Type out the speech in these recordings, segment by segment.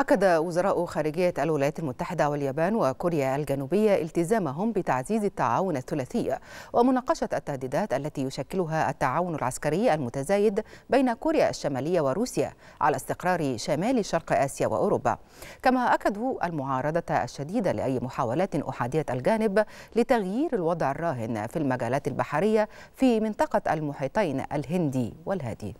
أكد وزراء خارجية الولايات المتحدة واليابان وكوريا الجنوبية التزامهم بتعزيز التعاون الثلاثي ومناقشة التهديدات التي يشكلها التعاون العسكري المتزايد بين كوريا الشمالية وروسيا على استقرار شمال شرق آسيا وأوروبا كما أكدوا المعارضة الشديدة لأي محاولات أحادية الجانب لتغيير الوضع الراهن في المجالات البحرية في منطقة المحيطين الهندي والهادي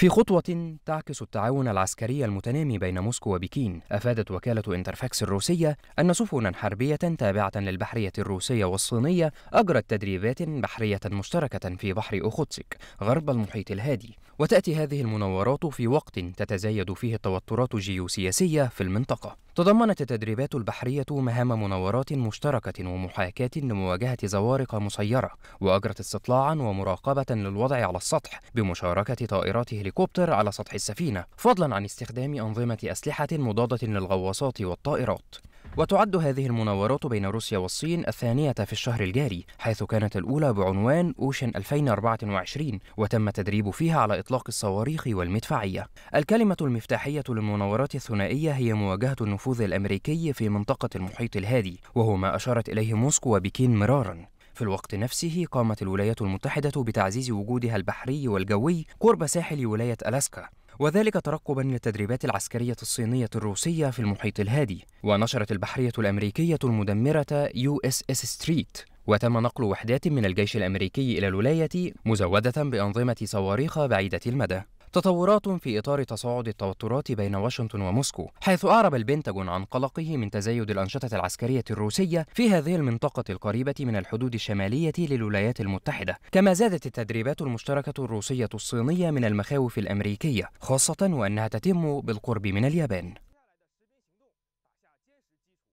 في خطوة تعكس التعاون العسكري المتنامي بين موسكو وبكين، أفادت وكالة إنترفاكس الروسية أن سفنا حربية تابعة للبحرية الروسية والصينية أجرت تدريبات بحرية مشتركة في بحر أوخوتسك غرب المحيط الهادي، وتأتي هذه المناورات في وقت تتزايد فيه التوترات الجيوسياسية في المنطقة. تضمنت التدريبات البحرية مهام مناورات مشتركة ومحاكاة لمواجهة زوارق مسيرة، وأجرت استطلاعا ومراقبة للوضع على السطح بمشاركة طائرات الهليكوبتر على سطح السفينة فضلا عن استخدام أنظمة أسلحة مضادة للغواصات والطائرات وتعد هذه المناورات بين روسيا والصين الثانية في الشهر الجاري حيث كانت الأولى بعنوان أوشن 2024 وتم تدريب فيها على إطلاق الصواريخ والمدفعية الكلمة المفتاحية للمناورات الثنائية هي مواجهة النفوذ الأمريكي في منطقة المحيط الهادي وهو ما أشارت إليه موسكو وبكين مرارا في الوقت نفسه قامت الولايات المتحدة بتعزيز وجودها البحري والجوي قرب ساحل ولاية ألاسكا وذلك ترقبا للتدريبات العسكرية الصينية الروسية في المحيط الهادي ونشرت البحرية الأمريكية المدمرة يو اس اس ستريت وتم نقل وحدات من الجيش الأمريكي إلى الولاية مزودة بأنظمة صواريخ بعيدة المدى تطورات في إطار تصاعد التوترات بين واشنطن وموسكو حيث أعرب البنتاغون عن قلقه من تزايد الأنشطة العسكرية الروسية في هذه المنطقة القريبة من الحدود الشمالية للولايات المتحدة كما زادت التدريبات المشتركة الروسية الصينية من المخاوف الأمريكية خاصة وأنها تتم بالقرب من اليابان